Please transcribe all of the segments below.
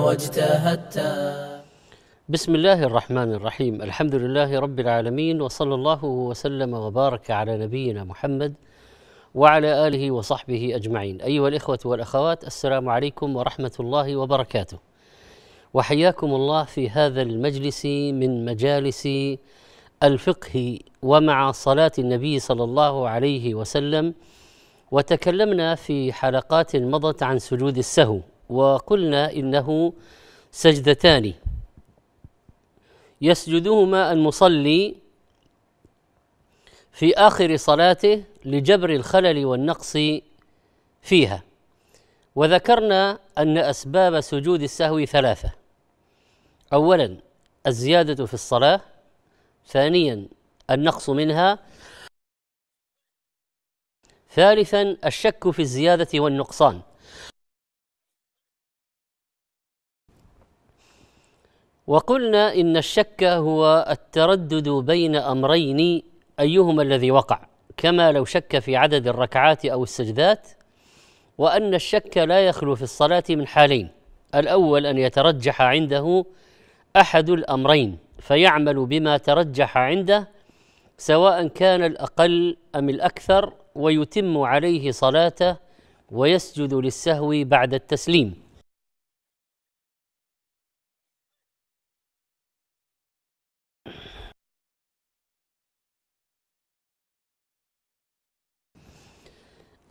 واجتهدت بسم الله الرحمن الرحيم الحمد لله رب العالمين وصلى الله وسلم وبارك على نبينا محمد وعلى اله وصحبه اجمعين ايها الاخوه والاخوات السلام عليكم ورحمه الله وبركاته وحياكم الله في هذا المجلس من مجالس الفقه ومع صلاه النبي صلى الله عليه وسلم وتكلمنا في حلقات مضت عن سجود السهو وقلنا انه سجدتان يسجدهما المصلي في اخر صلاته لجبر الخلل والنقص فيها وذكرنا ان اسباب سجود السهو ثلاثه اولا الزياده في الصلاه ثانيا النقص منها ثالثا الشك في الزياده والنقصان وقلنا ان الشك هو التردد بين امرين ايهما الذي وقع كما لو شك في عدد الركعات او السجدات وان الشك لا يخلو في الصلاه من حالين الاول ان يترجح عنده احد الامرين فيعمل بما ترجح عنده سواء كان الاقل ام الاكثر ويتم عليه صلاته ويسجد للسهو بعد التسليم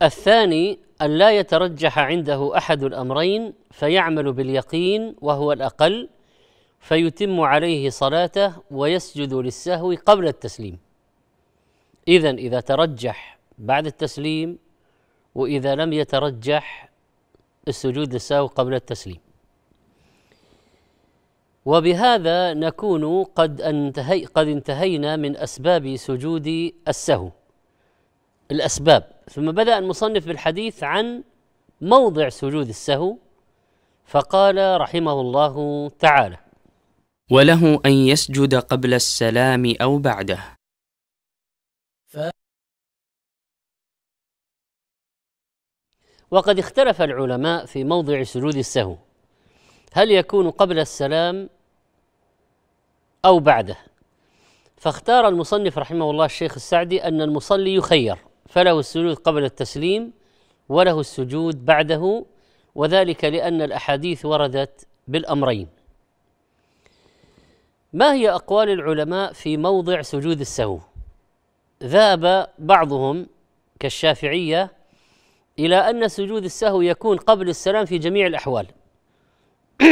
الثاني أن لا يترجح عنده أحد الأمرين فيعمل باليقين وهو الأقل فيتم عليه صلاته ويسجد للسهو قبل التسليم إذا إذا ترجح بعد التسليم وإذا لم يترجح السجود للسهو قبل التسليم وبهذا نكون قد انتهي قد انتهينا من اسباب سجود السهو الاسباب ثم بدأ المصنف بالحديث عن موضع سجود السهو فقال رحمه الله تعالى وله أن يسجد قبل السلام أو بعده ف... وقد اختلف العلماء في موضع سجود السهو هل يكون قبل السلام أو بعده فاختار المصنف رحمه الله الشيخ السعدي أن المصلي يخير فله السجود قبل التسليم وله السجود بعده وذلك لان الاحاديث وردت بالامرين ما هي اقوال العلماء في موضع سجود السهو ذهب بعضهم كالشافعيه الى ان سجود السهو يكون قبل السلام في جميع الاحوال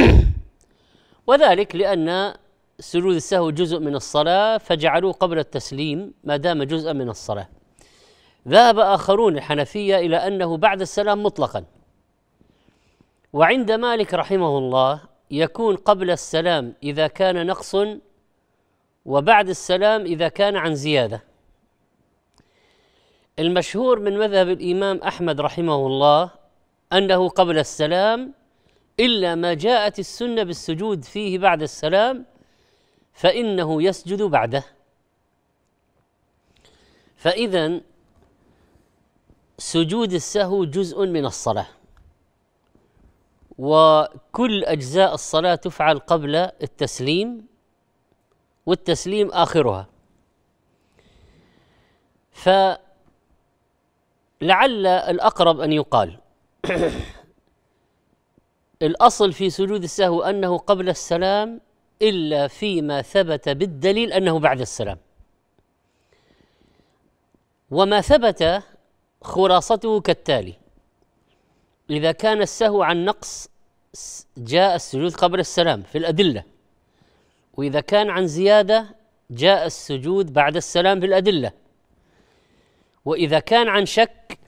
وذلك لان سجود السهو جزء من الصلاه فجعلوه قبل التسليم ما دام جزءا من الصلاه ذهب آخرون الحنفية إلى أنه بعد السلام مطلقا وعند مالك رحمه الله يكون قبل السلام إذا كان نقص وبعد السلام إذا كان عن زيادة المشهور من مذهب الإمام أحمد رحمه الله أنه قبل السلام إلا ما جاءت السنة بالسجود فيه بعد السلام فإنه يسجد بعده فإذا سجود السهو جزء من الصلاة وكل أجزاء الصلاة تفعل قبل التسليم والتسليم آخرها فلعل الأقرب أن يقال الأصل في سجود السهو أنه قبل السلام إلا فيما ثبت بالدليل أنه بعد السلام وما ثبت خلاصته كالتالي إذا كان السهو عن نقص جاء السجود قبل السلام في الأدلة وإذا كان عن زيادة جاء السجود بعد السلام في الأدلة وإذا كان عن شك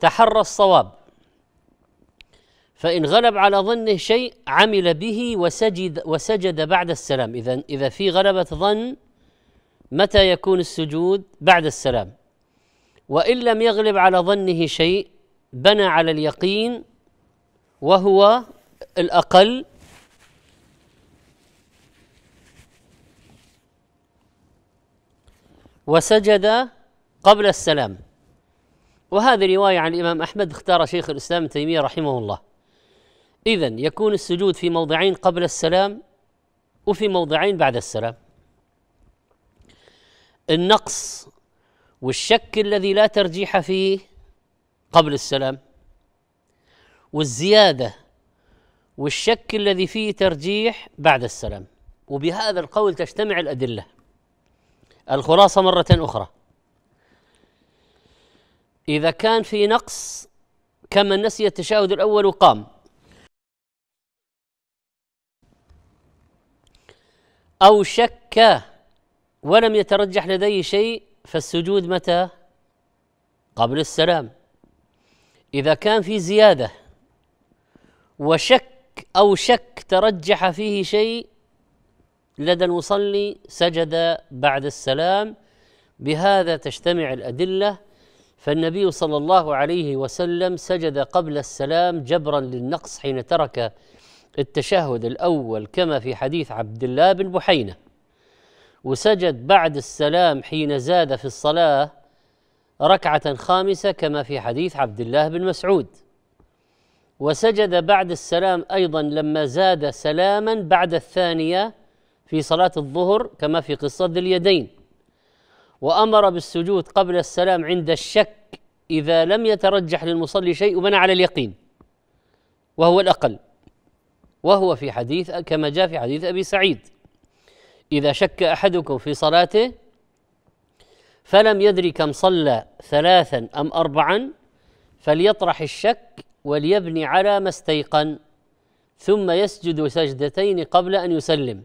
تحرى الصواب فإن غلب على ظنه شيء عمل به وسجد وسجد بعد السلام إذا إذا في غلبة ظن متى يكون السجود بعد السلام وان لم يغلب على ظنه شيء بنى على اليقين وهو الاقل وسجد قبل السلام وهذه روايه عن الامام احمد اختار شيخ الاسلام ابن تيميه رحمه الله اذا يكون السجود في موضعين قبل السلام وفي موضعين بعد السلام النقص والشك الذي لا ترجيح فيه قبل السلام والزياده والشك الذي فيه ترجيح بعد السلام وبهذا القول تجتمع الادله الخلاصه مره اخرى اذا كان في نقص كما نسي التشاهد الاول وقام او شك ولم يترجح لديه شيء فالسجود متى؟ قبل السلام إذا كان في زيادة وشك أو شك ترجح فيه شيء لدى المصلي سجد بعد السلام بهذا تجتمع الأدلة فالنبي صلى الله عليه وسلم سجد قبل السلام جبرا للنقص حين ترك التشهد الأول كما في حديث عبد الله بن بحينه وسجد بعد السلام حين زاد في الصلاة ركعة خامسة كما في حديث عبد الله بن مسعود وسجد بعد السلام أيضا لما زاد سلاما بعد الثانية في صلاة الظهر كما في قصة ذي اليدين وأمر بالسجود قبل السلام عند الشك إذا لم يترجح للمصلي شيء بنى على اليقين وهو الأقل وهو في حديث كما جاء في حديث أبي سعيد إذا شك أحدكم في صلاته فلم يدري كم صلى ثلاثا أم أربعا فليطرح الشك وليبني على ما استيقن ثم يسجد سجدتين قبل أن يسلم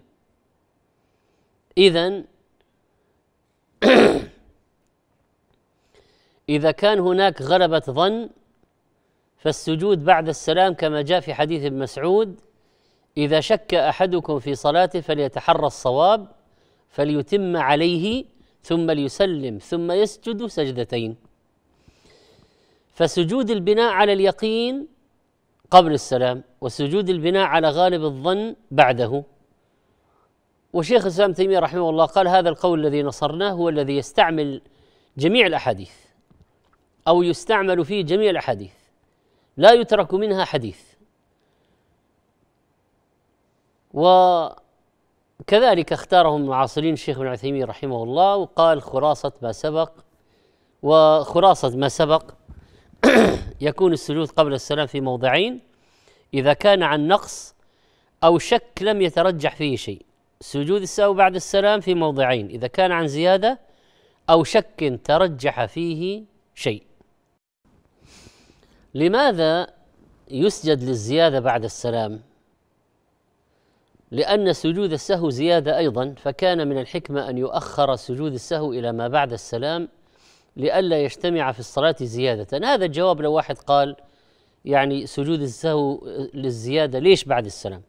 إذا إذا كان هناك غلبة ظن فالسجود بعد السلام كما جاء في حديث ابن مسعود إذا شك أحدكم في صلاته فليتحرى الصواب فليتم عليه ثم ليسلم ثم يسجد سجدتين فسجود البناء على اليقين قبل السلام وسجود البناء على غالب الظن بعده وشيخ الاسلام تيميه رحمه الله قال هذا القول الذي نصرناه هو الذي يستعمل جميع الاحاديث او يستعمل فيه جميع الاحاديث لا يترك منها حديث وكذلك اختارهم المعاصرين الشيخ ابن عثيمين رحمه الله وقال خلاصة ما سبق وخلاصة ما سبق يكون السجود قبل السلام في موضعين إذا كان عن نقص أو شك لم يترجح فيه شيء سجود السهو بعد السلام في موضعين إذا كان عن زيادة أو شك ترجح فيه شيء لماذا يسجد للزيادة بعد السلام لأن سجود السهو زيادة أيضا فكان من الحكمة أن يؤخر سجود السهو إلى ما بعد السلام لئلا يجتمع في الصلاة زيادة هذا الجواب لو واحد قال يعني سجود السهو للزيادة ليش بعد السلام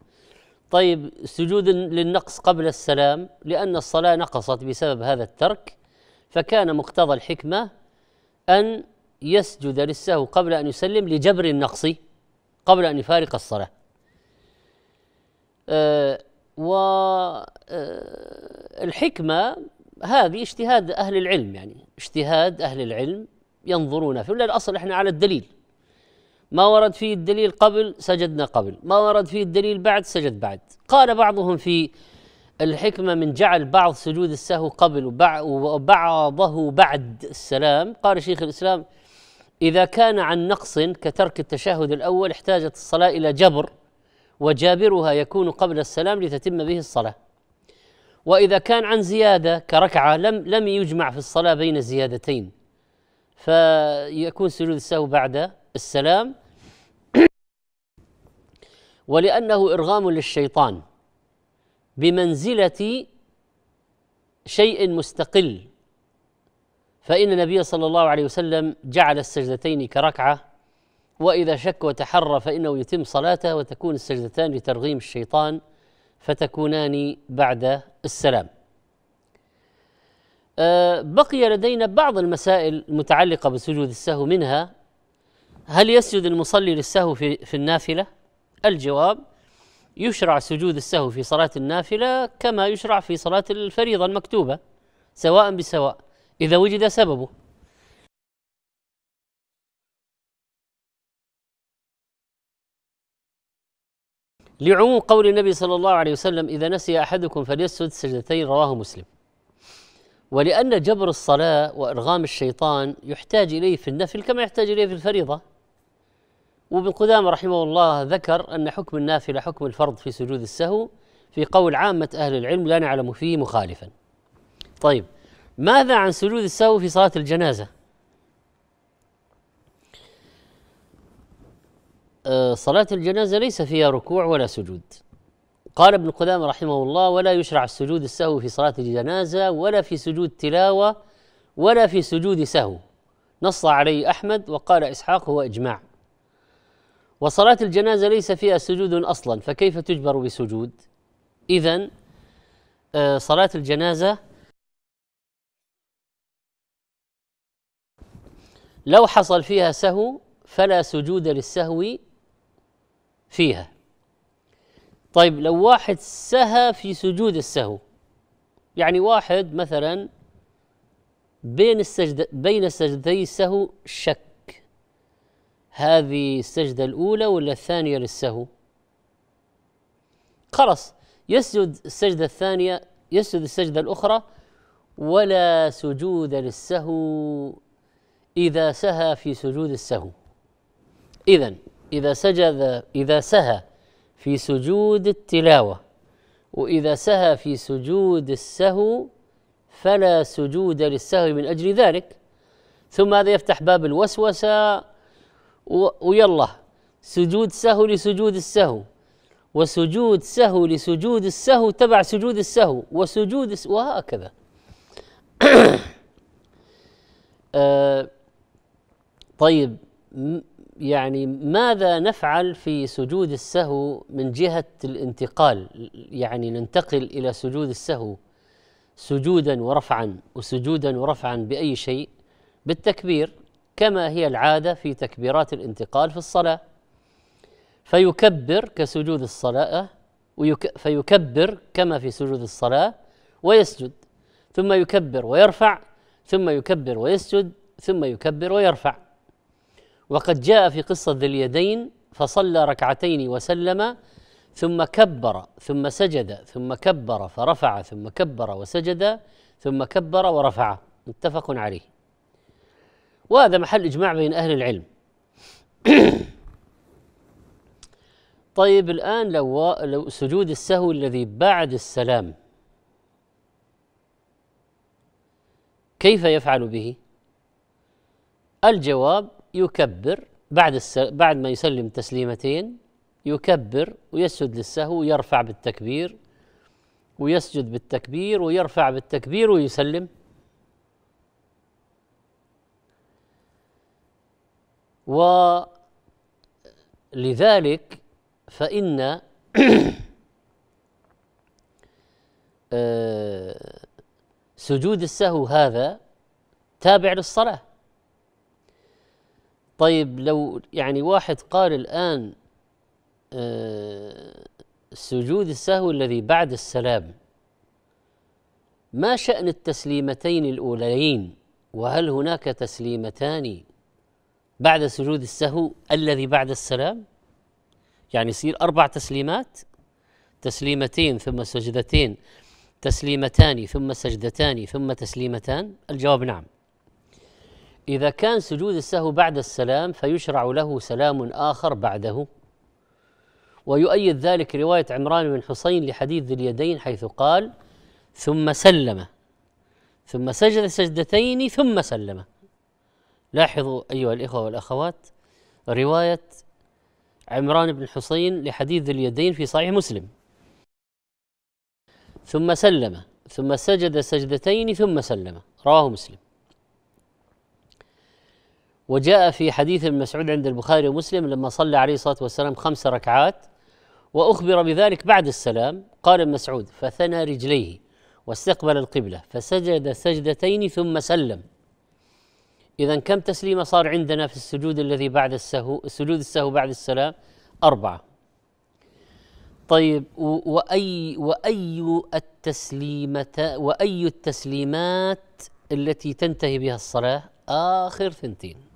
طيب سجود للنقص قبل السلام لأن الصلاة نقصت بسبب هذا الترك فكان مقتضى الحكمة أن يسجد للسهو قبل أن يسلم لجبر النقص قبل أن يفارق الصلاة آه، والحكمة آه، هذه اجتهاد أهل العلم يعني اجتهاد أهل العلم ينظرون فيه الأصل احنا على الدليل ما ورد فيه الدليل قبل سجدنا قبل ما ورد فيه الدليل بعد سجد بعد قال بعضهم في الحكمة من جعل بعض سجود السهو قبل وبعضه بعد السلام قال شيخ الإسلام إذا كان عن نقص كترك التشهد الأول احتاجت الصلاة إلى جبر وجابرها يكون قبل السلام لتتم به الصلاة وإذا كان عن زيادة كركعة لم لم يجمع في الصلاة بين زيادتين فيكون سجود السهو بعد السلام ولأنه إرغام للشيطان بمنزلة شيء مستقل فإن النبي صلى الله عليه وسلم جعل السجدتين كركعة وإذا شك وتحرى فإنه يتم صلاته وتكون السجدتان لترغيم الشيطان فتكونان بعد السلام. آه، بقي لدينا بعض المسائل المتعلقة بسجود السهو منها هل يسجد المصلي للسهو في, في النافلة؟ الجواب يشرع سجود السهو في صلاة النافلة كما يشرع في صلاة الفريضة المكتوبة سواء بسواء إذا وجد سببه لعموم قول النبي صلى الله عليه وسلم إذا نسي أحدكم فليسجد سجدتين رواه مسلم ولأن جبر الصلاة وإرغام الشيطان يحتاج إليه في النفل كما يحتاج إليه في الفريضة وابن قدامة رحمه الله ذكر أن حكم النافلة حكم الفرض في سجود السهو في قول عامة أهل العلم لا نعلم فيه مخالفا طيب ماذا عن سجود السهو في صلاة الجنازة صلاة الجنازة ليس فيها ركوع ولا سجود قال ابن قدامة رحمه الله ولا يشرع السجود السهو في صلاة الجنازة ولا في سجود تلاوة ولا في سجود سهو نص عليه أحمد وقال إسحاق هو إجماع وصلاة الجنازة ليس فيها سجود أصلا فكيف تجبر بسجود إذا آه، صلاة الجنازة لو حصل فيها سهو فلا سجود للسهو فيها طيب لو واحد سهى في سجود السهو يعني واحد مثلا بين السجدة بين السجدتي السهو شك هذه السجدة الأولى ولا الثانية للسهو خلص يسجد السجدة الثانية يسجد السجدة الأخرى ولا سجود للسهو إذا سهى في سجود السهو إذا إذا سجد إذا سهى في سجود التلاوة وإذا سهى في سجود السهو فلا سجود للسهو من أجل ذلك ثم هذا يفتح باب الوسوسة ويلا سجود سهو لسجود السهو وسجود سهو لسجود السهو تبع سجود السهو وسجود وهكذا آه، طيب يعني ماذا نفعل في سجود السهو من جهه الانتقال يعني ننتقل الى سجود السهو سجودا ورفعا وسجودا ورفعا باي شيء بالتكبير كما هي العاده في تكبيرات الانتقال في الصلاه فيكبر كسجود الصلاه ويك فيكبر كما في سجود الصلاه ويسجد ثم يكبر ويرفع ثم يكبر ويسجد ثم يكبر ويرفع وقد جاء في قصة ذي اليدين فصلى ركعتين وسلم ثم كبر ثم سجد ثم كبر فرفع ثم كبر وسجد ثم كبر ورفع متفق عليه وهذا محل إجماع بين أهل العلم طيب الآن لو, لو سجود السهو الذي بعد السلام كيف يفعل به؟ الجواب يكبر بعد الس... بعد ما يسلم تسليمتين يكبر ويسجد للسهو ويرفع بالتكبير ويسجد بالتكبير ويرفع بالتكبير ويسلم ولذلك فإن آه، سجود السهو هذا تابع للصلاه طيب لو يعني واحد قال الآن آه، سجود السهو الذي بعد السلام ما شأن التسليمتين الأوليين وهل هناك تسليمتان بعد سجود السهو الذي بعد السلام يعني يصير أربع تسليمات تسليمتين ثم سجدتين تسليمتان ثم سجدتان ثم تسليمتان الجواب نعم إذا كان سجود السهو بعد السلام فيشرع له سلام آخر بعده ويؤيد ذلك رواية عمران بن حسين لحديث ذي اليدين حيث قال ثم سلم ثم سجد سجدتين ثم سلم لاحظوا أيها الإخوة والأخوات رواية عمران بن حسين لحديث ذي اليدين في صحيح مسلم ثم سلم ثم سجد سجدتين ثم سلم رواه مسلم وجاء في حديث ابن مسعود عند البخاري ومسلم لما صلى عليه الصلاه والسلام خمس ركعات واخبر بذلك بعد السلام قال ابن مسعود فثنى رجليه واستقبل القبله فسجد سجدتين ثم سلم اذا كم تسليمه صار عندنا في السجود الذي بعد السهو سجود السهو بعد السلام اربعه طيب واي واي التسليمه واي التسليمات التي تنتهي بها الصلاه اخر ثنتين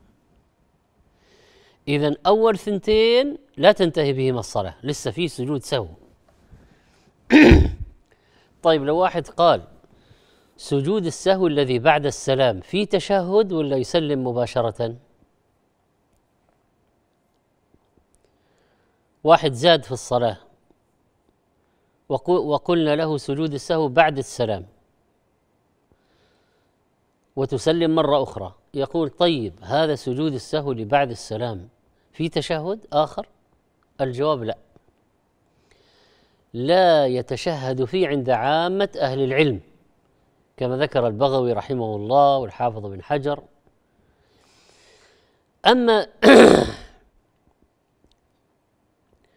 إذا أول ثنتين لا تنتهي بهما الصلاة لسه في سجود سهو طيب لو واحد قال سجود السهو الذي بعد السلام في تشهد ولا يسلم مباشرة واحد زاد في الصلاة وقلنا له سجود السهو بعد السلام وتسلم مرة أخرى يقول طيب هذا سجود السهو لبعد السلام في تشهد آخر الجواب لا لا يتشهد فيه عند عامة أهل العلم كما ذكر البغوي رحمه الله والحافظ بن حجر أما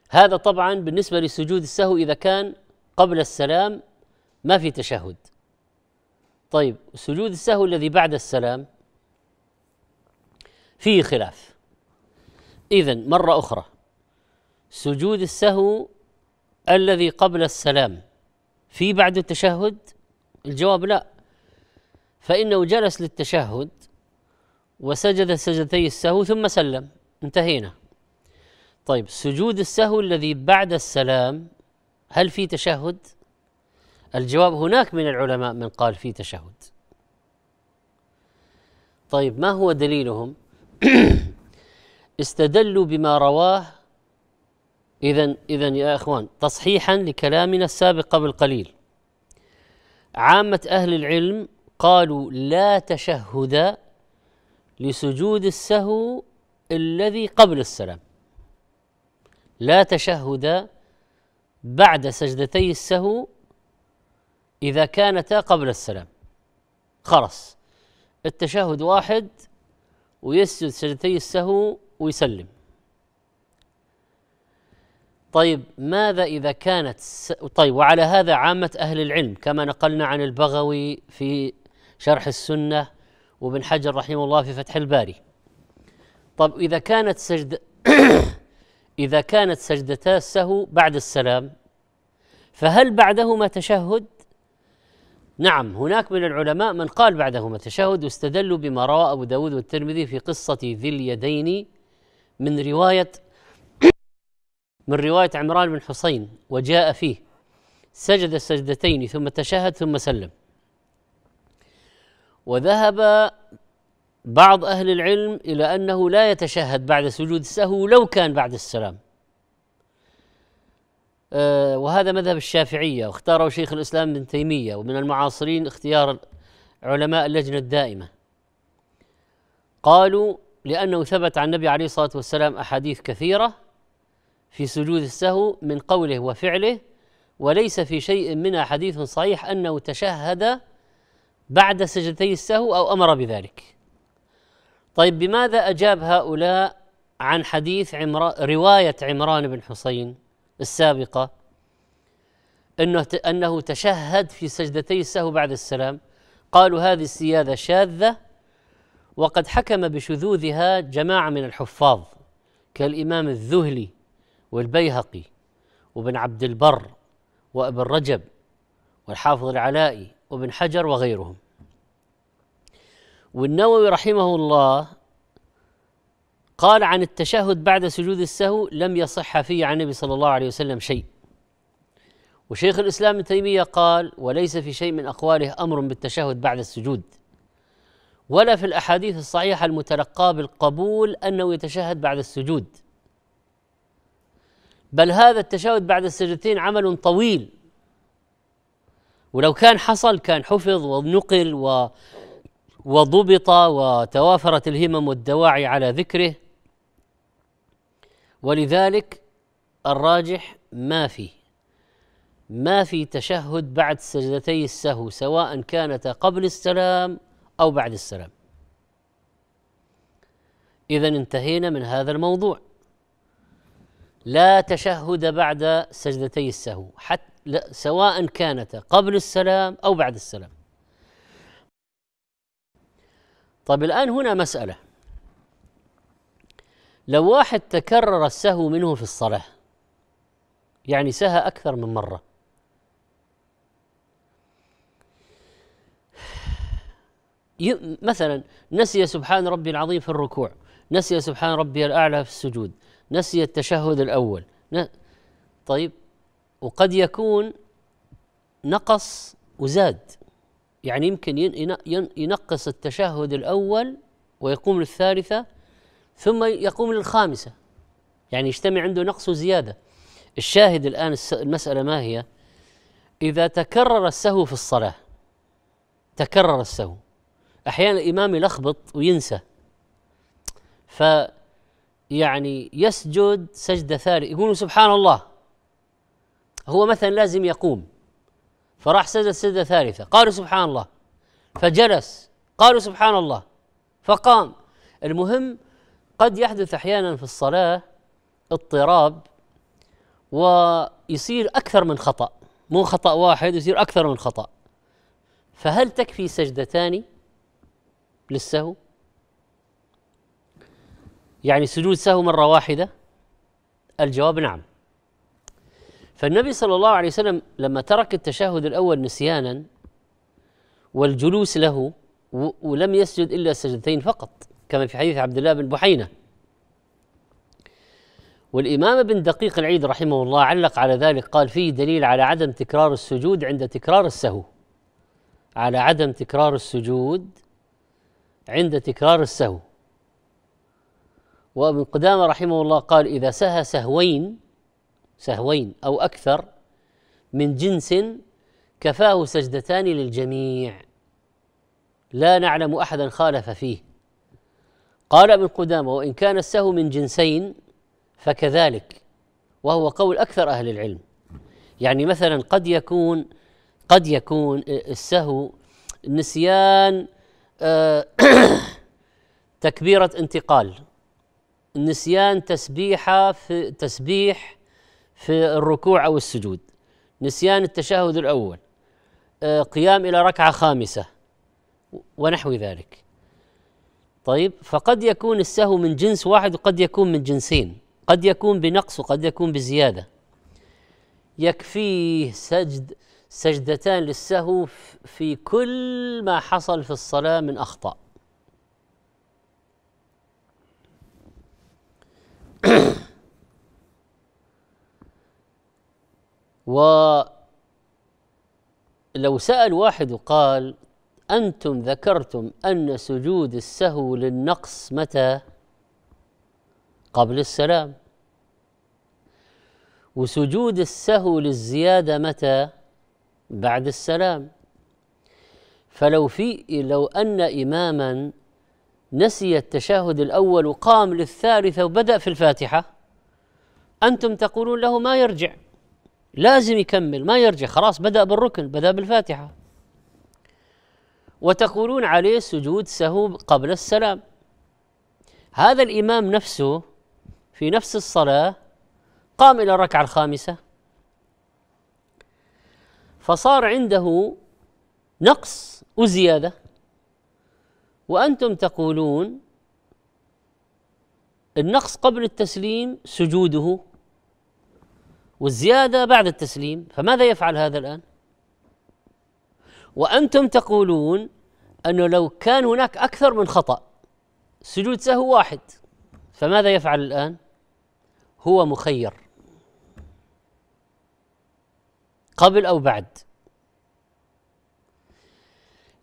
هذا طبعا بالنسبة لسجود السهو إذا كان قبل السلام ما في تشهد طيب سجود السهو الذي بعد السلام فيه خلاف إذا مرة أخرى سجود السهو الذي قبل السلام في بعد التشهد الجواب لا فإنه جلس للتشهد وسجد سجدتي السهو ثم سلم انتهينا طيب سجود السهو الذي بعد السلام هل في تشهد؟ الجواب هناك من العلماء من قال في تشهد طيب ما هو دليلهم؟ استدلوا بما رواه إذا إذا يا إخوان تصحيحا لكلامنا السابق قبل قليل عامة أهل العلم قالوا لا تشهد لسجود السهو الذي قبل السلام لا تشهد بعد سجدتي السهو إذا كانتا قبل السلام خلص التشهد واحد ويسجد سجدتي السهو ويسلم طيب ماذا إذا كانت طيب وعلى هذا عامة أهل العلم كما نقلنا عن البغوي في شرح السنة وابن حجر رحمه الله في فتح الباري طب إذا كانت سجد إذا كانت سجدتا السهو بعد السلام فهل بعدهما تشهد؟ نعم هناك من العلماء من قال بعدهما تشهد واستدلوا بما روى أبو داود والترمذي في قصة ذي اليدين من رواية من رواية عمران بن حسين وجاء فيه سجد سجدتين ثم تشهد ثم سلم وذهب بعض أهل العلم إلى أنه لا يتشهد بعد سجود السهو لو كان بعد السلام آه، وهذا مذهب الشافعية واختاره شيخ الإسلام ابن تيمية ومن المعاصرين اختيار علماء اللجنة الدائمة قالوا لأنه ثبت عن النبي عليه الصلاة والسلام أحاديث كثيرة في سجود السهو من قوله وفعله وليس في شيء منها حديث صحيح أنه تشهد بعد سجدتي السهو أو أمر بذلك طيب بماذا أجاب هؤلاء عن حديث عمر... رواية عمران بن حسين السابقة أنه, أنه تشهد في سجدتي السهو بعد السلام قالوا هذه السيادة شاذة وقد حكم بشذوذها جماعة من الحفاظ كالإمام الذهلي والبيهقي وابن عبد البر وابن رجب والحافظ العلائي وابن حجر وغيرهم والنووي رحمه الله قال عن التشهد بعد سجود السهو لم يصح فيه عن النبي صلى الله عليه وسلم شيء وشيخ الاسلام ابن تيميه قال وليس في شيء من اقواله امر بالتشهد بعد السجود ولا في الاحاديث الصحيحه المتلقاه بالقبول انه يتشهد بعد السجود بل هذا التشهد بعد السجدتين عمل طويل ولو كان حصل كان حفظ ونقل و وضبط وتوافرت الهمم والدواعي على ذكره ولذلك الراجح ما في ما في تشهد بعد سجدتي السهو سواء كانت قبل السلام أو بعد السلام إذا انتهينا من هذا الموضوع لا تشهد بعد سجدتي السهو حتى سواء كانت قبل السلام أو بعد السلام طيب الآن هنا مسألة لو واحد تكرر السهو منه في الصلاة يعني سهى أكثر من مرة مثلا نسي سبحان ربي العظيم في الركوع نسي سبحان ربي الأعلى في السجود نسي التشهد الأول طيب وقد يكون نقص وزاد يعني يمكن ينقص التشهد الأول ويقوم للثالثة ثم يقوم للخامسة يعني يجتمع عنده نقص وزيادة الشاهد الآن المسألة ما هي إذا تكرر السهو في الصلاة تكرر السهو احيانا الامام يلخبط وينسى ف يعني يسجد سجده ثانيه يقول سبحان الله هو مثلا لازم يقوم فراح سجد سجده ثالثه قالوا سبحان الله فجلس قالوا سبحان الله فقام المهم قد يحدث احيانا في الصلاه اضطراب ويصير اكثر من خطا مو خطا واحد يصير اكثر من خطا فهل تكفي سجدتان للسهو يعني سجود سهو مرة واحدة الجواب نعم فالنبي صلى الله عليه وسلم لما ترك التشهد الأول نسيانا والجلوس له ولم يسجد إلا سجدتين فقط كما في حديث عبد الله بن بحينة والإمام بن دقيق العيد رحمه الله علق على ذلك قال فيه دليل على عدم تكرار السجود عند تكرار السهو على عدم تكرار السجود عند تكرار السهو وابن قدامه رحمه الله قال اذا سهى سهوين سهوين او اكثر من جنس كفاه سجدتان للجميع لا نعلم احدا خالف فيه قال ابن قدامه وان كان السهو من جنسين فكذلك وهو قول اكثر اهل العلم يعني مثلا قد يكون قد يكون السهو نسيان آه، تكبيرة انتقال نسيان تسبيحة في تسبيح في الركوع أو السجود نسيان التشهد الأول آه، قيام إلى ركعة خامسة ونحو ذلك طيب فقد يكون السهو من جنس واحد وقد يكون من جنسين قد يكون بنقص وقد يكون بزيادة يكفيه سجد سجدتان للسهو في كل ما حصل في الصلاة من أخطاء ولو سأل واحد وقال أنتم ذكرتم أن سجود السهو للنقص متى؟ قبل السلام وسجود السهو للزيادة متى؟ بعد السلام فلو في لو ان اماما نسي التشهد الاول وقام للثالثه وبدا في الفاتحه انتم تقولون له ما يرجع لازم يكمل ما يرجع خلاص بدا بالركن بدا بالفاتحه وتقولون عليه سجود سهو قبل السلام هذا الامام نفسه في نفس الصلاه قام الى الركعه الخامسه فصار عنده نقص وزياده وانتم تقولون النقص قبل التسليم سجوده والزياده بعد التسليم فماذا يفعل هذا الان وانتم تقولون انه لو كان هناك اكثر من خطا سجود سهو واحد فماذا يفعل الان هو مخير قبل او بعد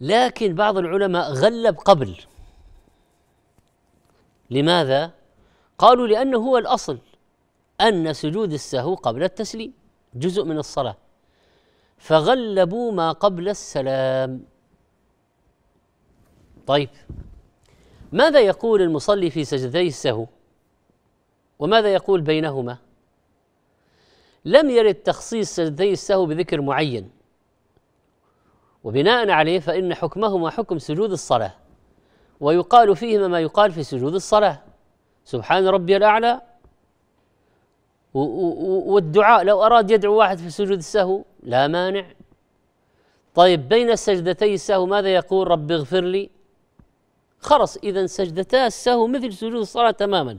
لكن بعض العلماء غلب قبل لماذا قالوا لانه هو الاصل ان سجود السهو قبل التسليم جزء من الصلاه فغلبوا ما قبل السلام طيب ماذا يقول المصلي في سجدتي السهو وماذا يقول بينهما لم يرد تخصيص سجدتي السهو بذكر معين وبناء عليه فإن حكمهما حكم سجود الصلاة ويقال فيهما ما يقال في سجود الصلاة سبحان ربي الأعلى والدعاء لو أراد يدعو واحد في سجود السهو لا مانع طيب بين سجدتي السهو ماذا يقول رب اغفر لي خلص إذا سجدتا السهو مثل سجود الصلاة تماماً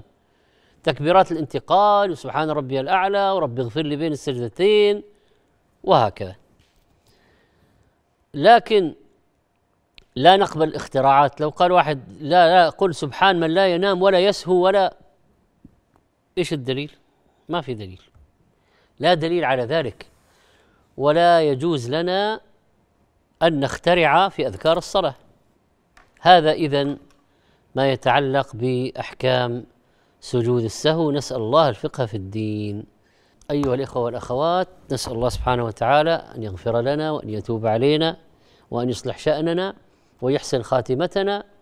تكبيرات الانتقال وسبحان ربي الأعلى ورب اغفر لي بين السجدتين وهكذا لكن لا نقبل اختراعات لو قال واحد لا لا قل سبحان من لا ينام ولا يسهو ولا ايش الدليل ما في دليل لا دليل على ذلك ولا يجوز لنا ان نخترع في اذكار الصلاه هذا اذا ما يتعلق باحكام سجود السهو نسأل الله الفقه في الدين أيها الإخوة والأخوات نسأل الله سبحانه وتعالى أن يغفر لنا وأن يتوب علينا وأن يصلح شأننا ويحسن خاتمتنا